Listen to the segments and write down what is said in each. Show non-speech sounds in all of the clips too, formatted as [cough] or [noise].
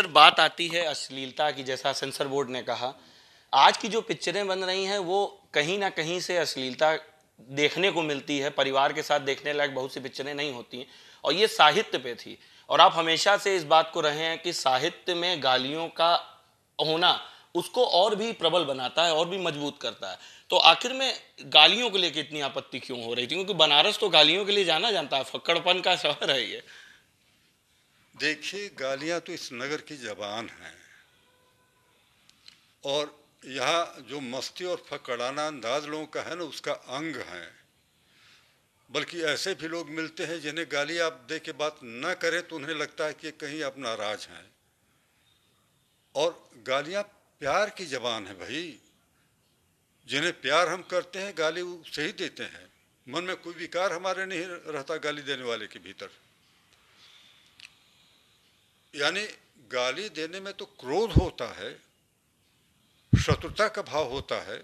sir बात आती है अश्लीलता की जैसा सेंसर बोर्ड ने कहा आज की जो पिक्चरें बन रही हैं वो कहीं ना कहीं से अश्लीलता देखने को मिलती है परिवार के साथ देखने लायक बहुत सी पिक्चरें नहीं होती हैं और ये साहित्य पे थी और आप हमेशा से इस बात को रहे हैं कि साहित्य में गालियों का होना उसको और भी प्रबल बनाता है और भी मजबूत करता है तो आखिर में गालियों के लिए कितनी आपत्ति क्यों हो रही थी क्योंकि बनारस तो गालियों के लिए जाना जाता है फक्कड़पन का शहर है ये देखिए गालियाँ तो इस नगर की जबान हैं और यह जो मस्ती और फकड़ाना अंदाज लोगों का है ना उसका अंग है बल्कि ऐसे भी लोग मिलते हैं जिन्हें गाली आप दे के बात ना करें तो उन्हें लगता है कि कहीं आप नाराज हैं और गालियाँ प्यार की जबान है भाई जिन्हें प्यार हम करते हैं गाली उसे ही देते हैं मन में कोई विकार हमारे नहीं रहता गाली देने वाले के भीतर यानी गाली देने में तो क्रोध होता है शत्रुता का भाव होता है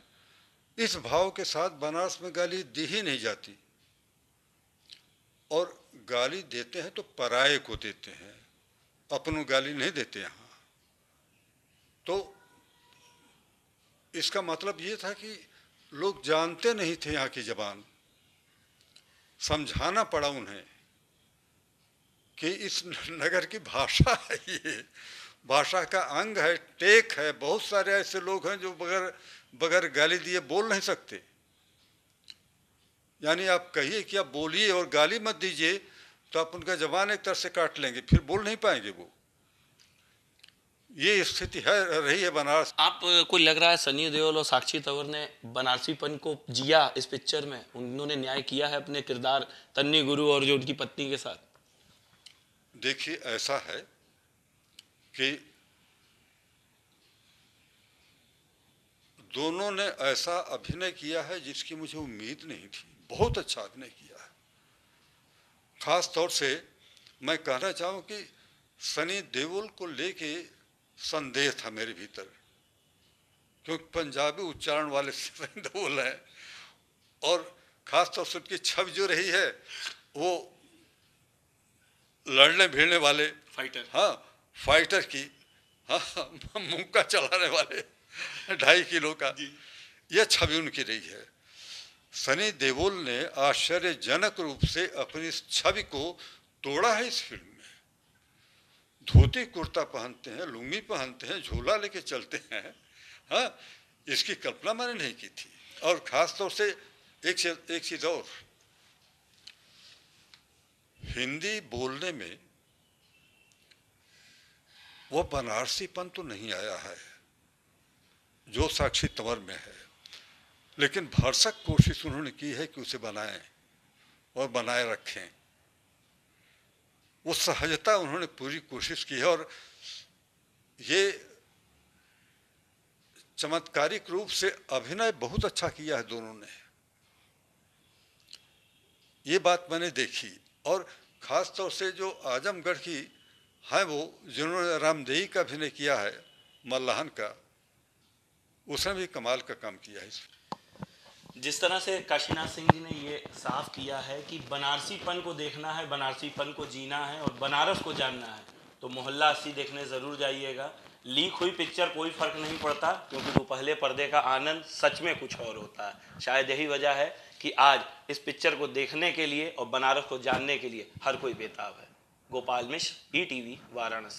इस भाव के साथ बनारस में गाली दी ही नहीं जाती और गाली देते हैं तो पराये को देते हैं अपनों गाली नहीं देते यहाँ तो इसका मतलब ये था कि लोग जानते नहीं थे यहाँ की जबान समझाना पड़ा उन्हें कि इस नगर की भाषा है [laughs] ये भाषा का अंग है टेक है बहुत सारे ऐसे लोग हैं जो बगैर बगैर गाली दिए बोल नहीं सकते यानी आप कहिए कि आप बोलिए और गाली मत दीजिए तो आप उनका जबान एक तरह से काट लेंगे फिर बोल नहीं पाएंगे वो ये स्थिति है रही है बनारस आप कोई लग रहा है सनी देओल और साक्षी तंवर ने बनारसीपन को जिया इस पिक्चर में उन्होंने न्याय किया है अपने किरदार तन्नी गुरु और जो उनकी पत्नी के साथ देखिए ऐसा है कि दोनों ने ऐसा अभिनय किया है जिसकी मुझे उम्मीद नहीं थी बहुत अच्छा अभिनय किया है खास तौर से मैं कहना चाहूँ कि सनी देओल को लेके संदेह था मेरे भीतर क्योंकि पंजाबी उच्चारण वाले [laughs] सनी देओल हैं और खास तौर से उनकी छवि जो रही है वो लड़ने भिड़ने वाले फाइटर हाँ फाइटर की हाँ मुक्का चलाने वाले ढाई किलो का यह छवि उनकी रही है सनी देवोल ने आश्चर्यजनक रूप से अपनी इस छवि को तोड़ा है इस फिल्म में धोती कुर्ता पहनते हैं लुंगी पहनते हैं झोला लेके चलते हैं हाँ इसकी कल्पना मैंने नहीं की थी और ख़ास तौर से एक चीज़ एक चीज़ और हिंदी बोलने में वो बनारसीपन तो नहीं आया है जो साक्षी तंवर में है लेकिन भरसक कोशिश उन्होंने की है कि उसे बनाएं और बनाए रखें वो सहजता उन्होंने पूरी कोशिश की है और ये चमत्कारिक रूप से अभिनय बहुत अच्छा किया है दोनों ने ये बात मैंने देखी और ख़ास तौर से जो आजमगढ़ की है वो जिन्होंने रामदेही का अभिनय किया है मल्लाहन का उसने भी कमाल का काम किया है जिस तरह से काशीनाथ सिंह जी ने ये साफ किया है कि बनारसीपन को देखना है बनारसीपन को जीना है और बनारस को जानना है तो मोहल्ला अस्सी देखने ज़रूर जाइएगा लीक हुई पिक्चर कोई फ़र्क नहीं पड़ता क्योंकि वो पहले पर्दे का आनंद सच में कुछ और होता है शायद यही वजह है कि आज इस पिक्चर को देखने के लिए और बनारस को जानने के लिए हर कोई बेताब है गोपाल मिश्र ई टी वाराणसी